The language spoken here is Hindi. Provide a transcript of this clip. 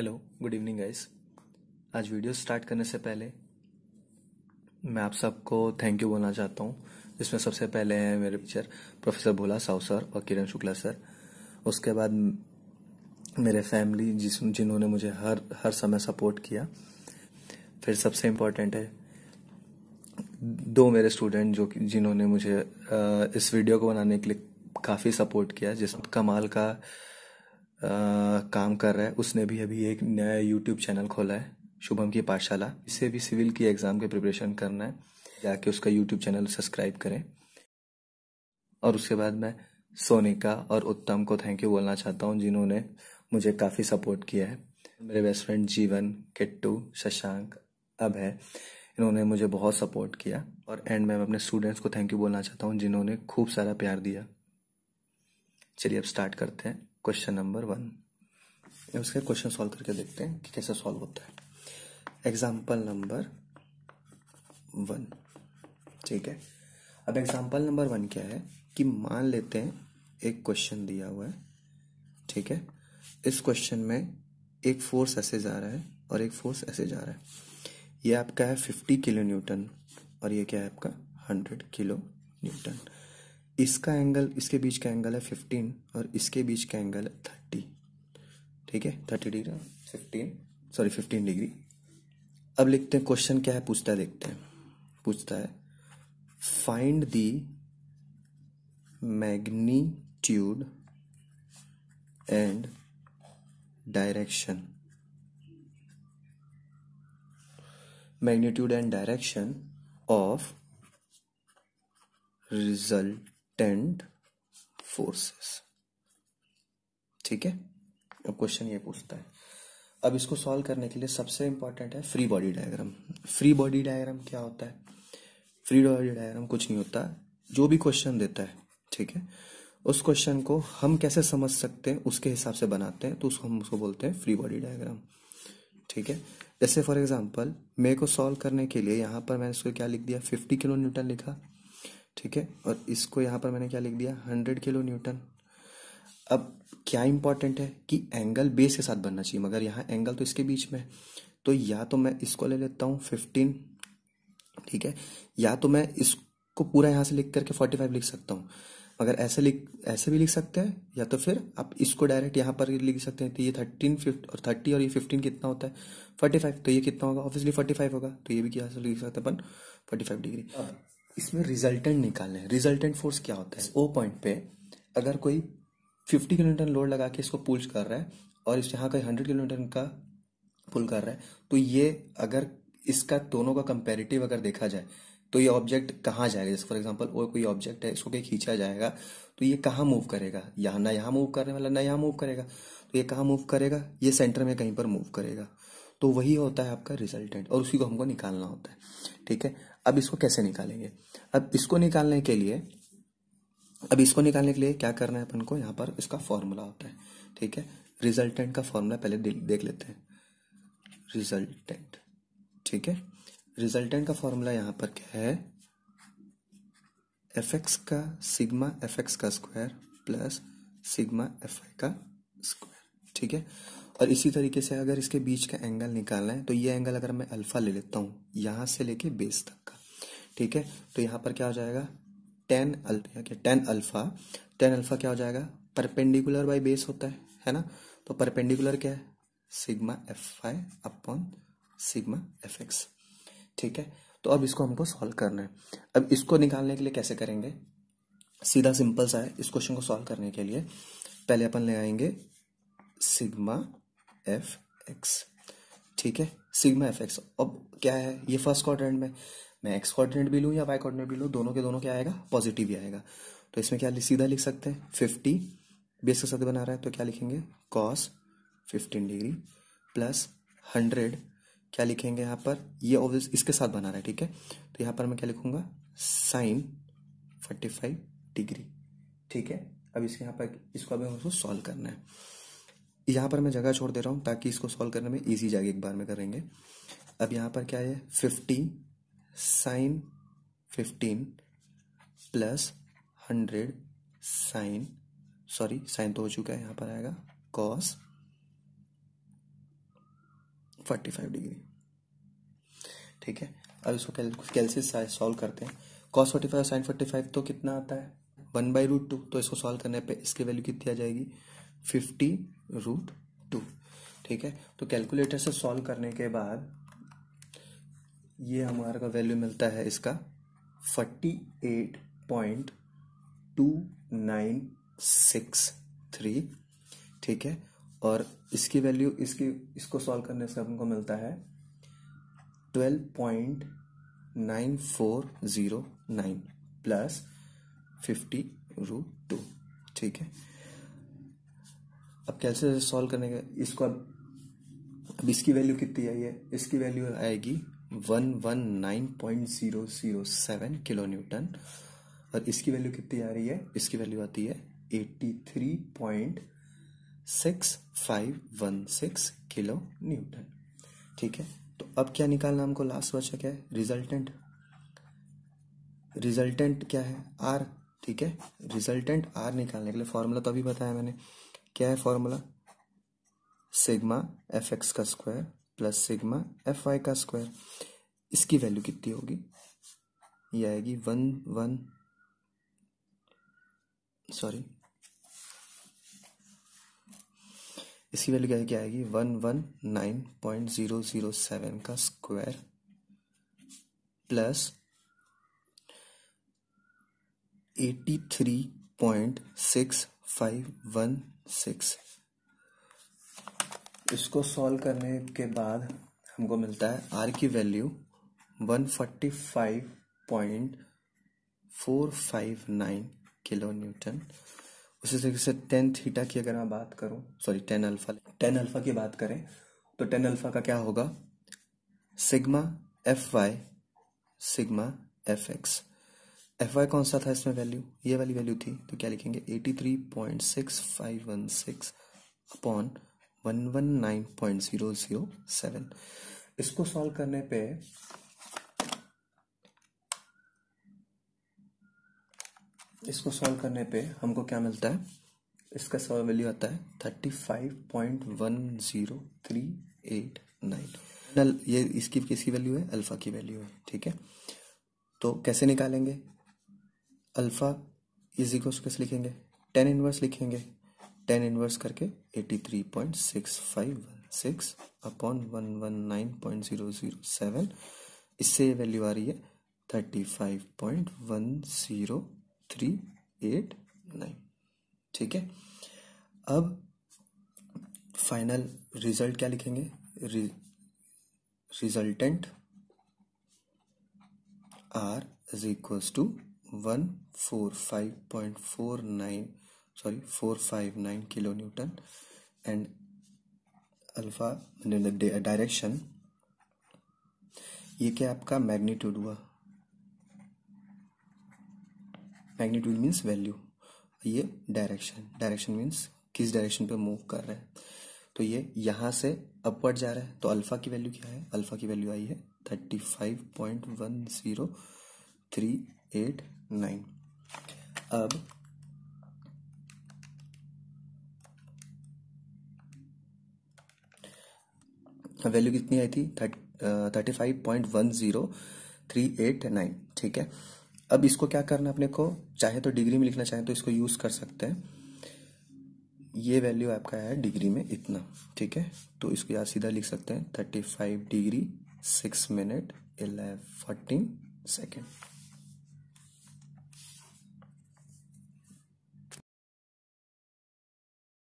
हेलो गुड इवनिंग गाइस आज वीडियो स्टार्ट करने से पहले मैं आप सबको थैंक यू बोलना चाहता हूँ जिसमें सबसे पहले हैं मेरे teacher professor Bhola Sahu sir और किरण शुक्ला सर उसके बाद मेरे फैमिली जिस जिन्होंने मुझे हर हर समय सपोर्ट किया फिर सबसे इम्पोर्टेंट है दो मेरे स्टूडेंट जो जिन्होंने मुझे इस वीडियो को बनाने के लिए काफ़ी सपोर्ट किया जिस कमाल का काम कर रहा है उसने भी अभी एक नया यूट्यूब चैनल खोला है शुभम की पाठशाला इसे भी सिविल की एग्ज़ाम के प्रिपरेशन करना है जाके उसका यूट्यूब चैनल सब्सक्राइब करें और उसके बाद मैं सोनिका और उत्तम को थैंक यू बोलना चाहता हूँ जिन्होंने मुझे काफ़ी सपोर्ट किया है मेरे बेस्ट फ्रेंड जीवन किट्टू शशांक अब है इन्होंने मुझे बहुत सपोर्ट किया और एंड में मैं अपने स्टूडेंट्स को थैंक यू बोलना चाहता हूँ जिन्होंने खूब सारा प्यार दिया चलिए अब स्टार्ट करते हैं क्वेश्चन नंबर वन उसके क्वेश्चन सॉल्व करके देखते हैं कि कैसे सॉल्व होता है एग्जाम्पल नंबर वन ठीक है अब एग्जाम्पल नंबर वन क्या है कि मान लेते हैं एक क्वेश्चन दिया हुआ है ठीक है इस क्वेश्चन में एक फोर्स ऐसे जा रहा है और एक फोर्स ऐसे जा रहा है ये आपका है फिफ्टी किलो न्यूटन और ये क्या है आपका हंड्रेड किलो न्यूटन इसका एंगल इसके बीच का एंगल है फिफ्टीन और इसके बीच का एंगल है थर्टी ठीक है thirty degree fifteen sorry fifteen degree अब लिखते हैं क्वेश्चन क्या है पूछता है देखते हैं पूछता है find the magnitude and direction magnitude and direction of result resultant forces ठीक है अब क्वेश्चन ये पूछता है अब इसको सॉल्व करने के लिए सबसे इंपॉर्टेंट है free body diagram free body diagram क्या होता है फ्री बॉडी डायग्राम कुछ नहीं होता जो भी क्वेश्चन देता है ठीक है उस क्वेश्चन को हम कैसे समझ सकते हैं उसके हिसाब से बनाते हैं तो उसको हम उसको बोलते हैं फ्री बॉडी डायग्राम ठीक है जैसे फॉर एग्जांपल मेरे को सॉल्व करने के लिए यहाँ पर मैंने इसको क्या लिख दिया फिफ्टी किलो न्यूटन लिखा ठीक है और इसको यहाँ पर मैंने क्या लिख दिया हंड्रेड किलो न्यूटन अब क्या इंपॉर्टेंट है कि एंगल बेस के साथ बनना चाहिए मगर यहाँ एंगल तो इसके बीच में है तो या तो मैं इसको ले लेता हूँ फिफ्टीन ठीक है या तो मैं इसको पूरा यहाँ से लिख करके फोर्टी फाइव लिख सकता हूँ मगर ऐसे लिख ऐसे भी लिख सकते हैं या तो फिर आप इसको डायरेक्ट यहाँ पर लिख सकते हैं तो ये थर्टीन फिफ्ट और थर्टी और ये फिफ्टीन कितना होता है फोर्टी फाइव तो ये कितना होगा ऑब्वियसली फोर्टी फाइव होगा तो ये भी क्या लिख सकते हैं अपन फोर्टी फाइव डिग्री इसमें रिजल्टेंट निकालना है रिजल्टेंट फोर्स क्या होता है ओ पॉइंट पे अगर कोई फिफ्टी किलोमीटर लोड लगा के इसको पुल कर रहा है और इस यहाँ का हंड्रेड किलोमीटर का पुल कर रहा है तो ये अगर इसका दोनों का कंपेरेटिव अगर देखा जाए तो ये ऑब्जेक्ट कहाँ जाएगा जैसे फॉर एग्जाम्पल वो कोई ऑब्जेक्ट है इसको कहीं खींचा जाएगा तो ये कहाँ मूव करेगा यहाँ ना यहाँ मूव करने वाला ना यहाँ मूव करेगा तो ये कहाँ मूव करेगा ये सेंटर में कहीं पर मूव करेगा तो वही होता है आपका रिजल्टेंट और उसी को हमको निकालना होता है ठीक है अब इसको कैसे निकालेंगे अब इसको निकालने के लिए अब इसको निकालने के लिए क्या करना है अपन को यहाँ पर इसका फॉर्मूला होता है ठीक है रिजल्टेंट का फॉर्मूला पहले देख लेते हैं रिजल्टेंट ठीक है रिजल्टेंट का फॉर्मूला यहाँ पर क्या है एफ एक्स का सिग्मा एफ एक्स का square plus sigma F I का स्क्वायर ठीक है और इसी तरीके से अगर इसके बीच का एंगल निकालना है तो ये एंगल अगर मैं अल्फा ले लेता हूँ यहाँ से लेके बेस तक का ठीक है तो यहाँ पर क्या हो जाएगा टेन अल्फा क्या टेन अल्फा टेन अल्फा क्या हो जाएगा परपेंडिकुलर बाई बेस होता है है ना तो परपेंडिकुलर क्या है sigma F I upon sigma F X ठीक है तो अब इसको हमको सॉल्व करना है अब इसको निकालने के लिए कैसे करेंगे सीधा सिंपल सा है इस क्वेश्चन को सॉल्व करने के लिए पहले अपन ले आएंगे सिग्मा एफ एक्स ठीक है सिग्मा एफ एक्स अब क्या है ये फर्स्ट क्वाड्रेंट में मैं एक्स क्वाड्रेंट भी लूँ या वाई क्वाड्रेंट भी लूँ दोनों के दोनों क्या आएगा पॉजिटिव ही आएगा तो इसमें क्या सीधा लिख सकते हैं फिफ्टी बेस के साथ बना रहा है तो क्या लिखेंगे cos fifteen degree plus hundred क्या लिखेंगे यहाँ पर ये ऑब्वियस इसके साथ बना रहा है ठीक है तो यहाँ पर मैं क्या लिखूंगा साइन फोर्टी फाइव डिग्री ठीक है अब इसके यहाँ पर इसको अभी हमको सॉल्व करना है यहाँ पर मैं जगह छोड़ दे रहा हूँ ताकि इसको सॉल्व करने में ईजी जाएगी एक बार में करेंगे अब यहाँ पर क्या है fifty sine fifteen plus hundred sine sorry sine तो हो चुका है यहाँ पर आएगा कॉस फोर्टी फाइव डिग्री ठीक है अब इसको कैलसी साइज सॉल्व करते हैं cos forty five sine forty five तो कितना आता है वन बाई रूट टू तो इसको सॉल्व करने पे इसकी वैल्यू कितनी आ जाएगी फिफ्टी रूट टू ठीक है तो कैलकुलेटर से सॉल्व करने के बाद ये हमारा का वैल्यू मिलता है इसका forty eight point two nine six three ठीक है और इसकी वैल्यू इसकी इसको सॉल्व करने से हमको मिलता है twelve point nine four zero nine plus fifty root two ठीक है अब कैसे सॉल्व करने का इसको अब अब इसकी वैल्यू कितनी आई है इसकी वैल्यू आएगी one one nine point zero zero seven kilo newton और इसकी वैल्यू कितनी आ रही है इसकी वैल्यू आती है eighty three point six five one six kilo newton ठीक है तो अब क्या निकालना हमको लास्ट क्या है रिजल्टेंट रिजल्टेंट क्या है आर ठीक है रिजल्टेंट आर निकालने के लिए फॉर्मूला तो अभी बताया मैंने क्या है फॉर्मूला सिग्मा एफ एक्स का square plus sigma F Y का स्क्वायर इसकी वैल्यू कितनी होगी ये आएगी वन वन सॉरी इसकी वैल्यू क्या क्या आएगी one one nine point zero zero seven का square plus eighty three point six five one six इसको सॉल्व करने के बाद हमको मिलता है आर की value one forty five point four five nine kilo newton उसी तरीके से टेन थीटा की अगर मैं बात करूं sorry ten alpha ten alpha की बात करें तो टेन अल्फा का क्या होगा sigma F Y sigma F X F Y कौन सा था इसमें वैल्यू ये वाली वैल्यू थी तो क्या लिखेंगे eighty three point six five one six upon one one nine point zero zero seven इसको सॉल्व करने पे इसको सॉल्व करने पे हमको क्या मिलता है इसका सॉल्व वैल्यू आता है thirty five point one zero three eight nine ये इसकी किसकी वैल्यू है अल्फा की वैल्यू है ठीक है तो कैसे निकालेंगे अल्फ़ा इज इक्वल्स कैसे लिखेंगे टेन इनवर्स लिखेंगे टेन इनवर्स करके eighty three point six five one six upon one one nine point zero zero seven इससे ये वैल्यू आ रही है thirty five point one zero three eight nine ठीक है अब फाइनल रिजल्ट क्या लिखेंगे resultant R is equals to one four five point four nine sorry four five nine kilo newton and alpha direction ये क्या आपका मैग्नीट्यूड हुआ मैग्नीट्यूड मीन्स वैल्यू ये डायरेक्शन डायरेक्शन मीन्स किस डायरेक्शन पे मूव कर रहे हैं तो ये यहाँ से अपवर्ड जा रहा है तो अल्फा की वैल्यू क्या है अल्फा की वैल्यू आई है thirty five point one zero three eight nine अब वैल्यू कितनी आई थी thirty five point one zero three eight nine ठीक है अब इसको क्या करना है अपने को चाहे तो डिग्री में लिखना चाहे तो इसको यूज कर सकते हैं ये वैल्यू आपका है डिग्री में इतना ठीक है तो इसको यहाँ सीधा लिख सकते हैं thirty five degree six minute eleven fourteen second